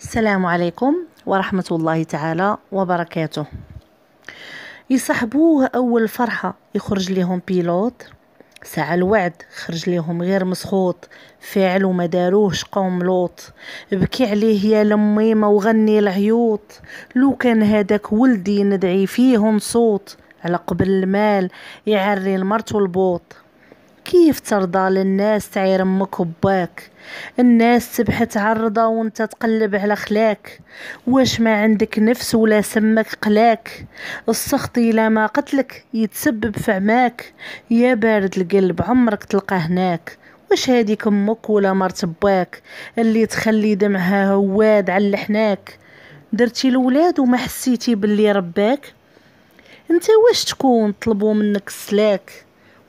السلام عليكم ورحمة الله تعالى وبركاته يصاحبوه أول فرحة يخرج لهم بيلوت ساعة الوعد خرج ليهم غير مسخوط فاعل وما داروش قوم لوط بكي عليه يا لميمة وغني العيوط لو كان هداك ولدي ندعي فيه نصوت على قبل المال يعري المرت والبوط كيف ترضى للناس تعير امك وباك الناس تبحث تعرضة وانت تقلب على خلاك واش ما عندك نفس ولا سمك قلاك السخط الا ما قتلك يتسبب في عماك يا بارد القلب عمرك تلقى هناك واش هاديك امك ولا مرت باك اللي تخلي دمعها هواد على لحناك درتي الولاد وما حسيتي باللي رباك انت واش تكون طلبوا منك السلاك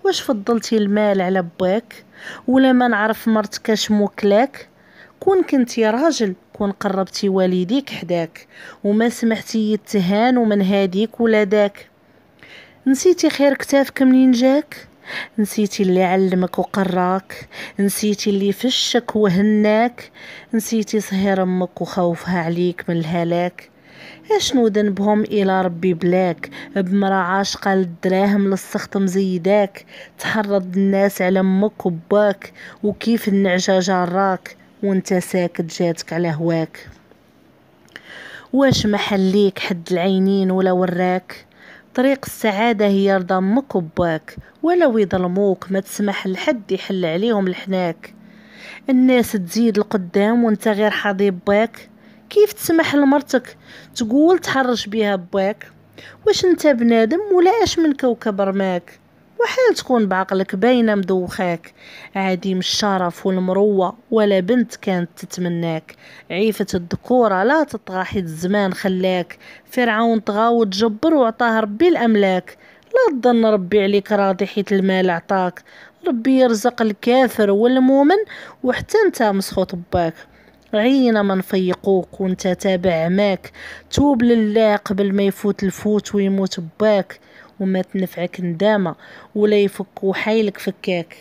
واش فضلتي المال على باك ولا ما نعرف مرتك اش موكلاك كون كنتي راجل كون قربتي والديك حداك وما سمحتي يتهان ومن هاديك ولا داك نسيتي خير كتافك منين جاك نسيتي اللي علمك وقراك نسيتي اللي فشك وهناك نسيتي صهير امك وخوفها عليك من الهلاك اشنو ذنبهم الى ربي بلاك بمرا عاشقة للدراهم للسخط مزيداك تحرض الناس على امك وباك وكيف النعجة جراك وانت ساكت جاتك على هواك واش محليك حد العينين ولا وراك طريق السعادة هي رضا امك وباك ولو يظلموك ما تسمح لحد يحل عليهم الحناك الناس تزيد القدام وانت غير حاضي باك كيف تسمح لمرتك تقول تحرش بها باك واش انت بنادم ولا اش من كوكب رماك وحال تكون بعقلك باينه مدوخاك عديم الشرف والمروه ولا بنت كانت تتمناك عيفه الذكوره لا تطغى حيت الزمان خلاك فرعون طغى وتجبر وعطاه ربي الاملاك لا تظن ربي عليك راضي حيت المال عطاك ربي يرزق الكافر والمؤمن وحتى انت مسخوط باك عينا ما نفيقوك وانت تابع معاك توب لله قبل ما يفوت الفوت ويموت باك وما تنفعك ندامة ولا يفك وحيلك فكاك